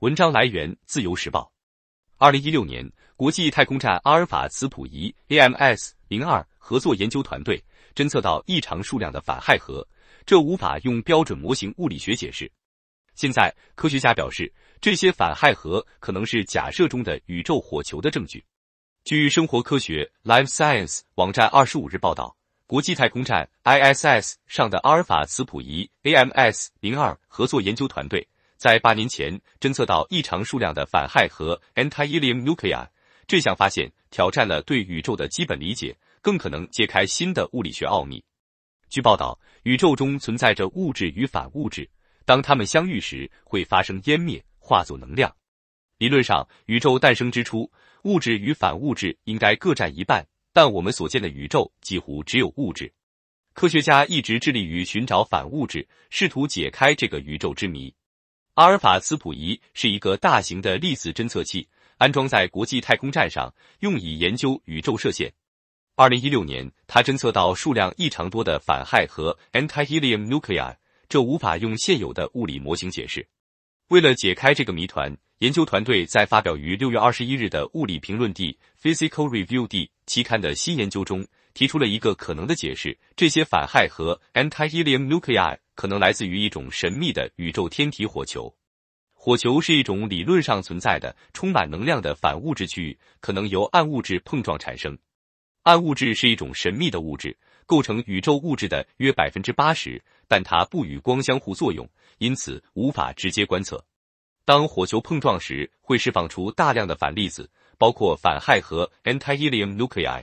文章来源：自由时报。二零一六年，国际太空站阿尔法磁谱仪 （AMS- 零二）合作研究团队侦测到异常数量的反氦核，这无法用标准模型物理学解释。现在，科学家表示，这些反氦核可能是假设中的宇宙火球的证据。据生活科学 （Life Science） 网站二十五日报道，国际太空站 （ISS） 上的阿尔法磁谱仪 （AMS- 零二）合作研究团队。在八年前，侦测到异常数量的反氦和 anti helium nuclei，这项发现挑战了对宇宙的基本理解，更可能揭开新的物理学奥秘。据报道，宇宙中存在着物质与反物质，当它们相遇时会发生湮灭，化作能量。理论上，宇宙诞生之初，物质与反物质应该各占一半，但我们所见的宇宙几乎只有物质。科学家一直致力于寻找反物质，试图解开这个宇宙之谜。阿尔法磁谱仪是一个大型的粒子侦测器，安装在国际太空站上，用以研究宇宙射线。二零一六年，它侦测到数量异常多的反氦和 anti helium nuclei，这无法用现有的物理模型解释。为了解开这个谜团，研究团队在发表于六月二十一日的《物理评论地 p h y s i c a l Review D） 期刊的新研究中，提出了一个可能的解释：这些反氦和 anti helium nuclei。可能来自于一种神秘的宇宙天体火球。火球是一种理论上存在的充满能量的反物质区域，可能由暗物质碰撞产生。暗物质是一种神秘的物质，构成宇宙物质的约百分之八十，但它不与光相互作用，因此无法直接观测。当火球碰撞时，会释放出大量的反粒子，包括反氦和 anti helium nuclei。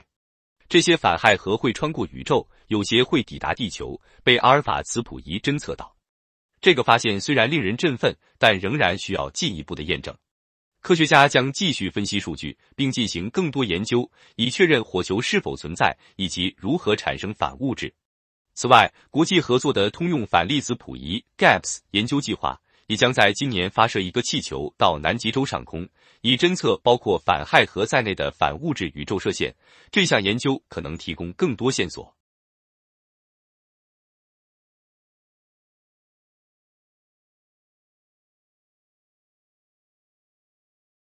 这些反氦核会穿过宇宙。有些会抵达地球，被阿尔法磁谱仪侦测到。这个发现虽然令人振奋，但仍然需要进一步的验证。科学家将继续分析数据，并进行更多研究，以确认火球是否存在以及如何产生反物质。此外，国际合作的通用反粒子谱仪 （GAPS） 研究计划也将在今年发射一个气球到南极洲上空，以侦测包括反氦核在内的反物质宇宙射线。这项研究可能提供更多线索。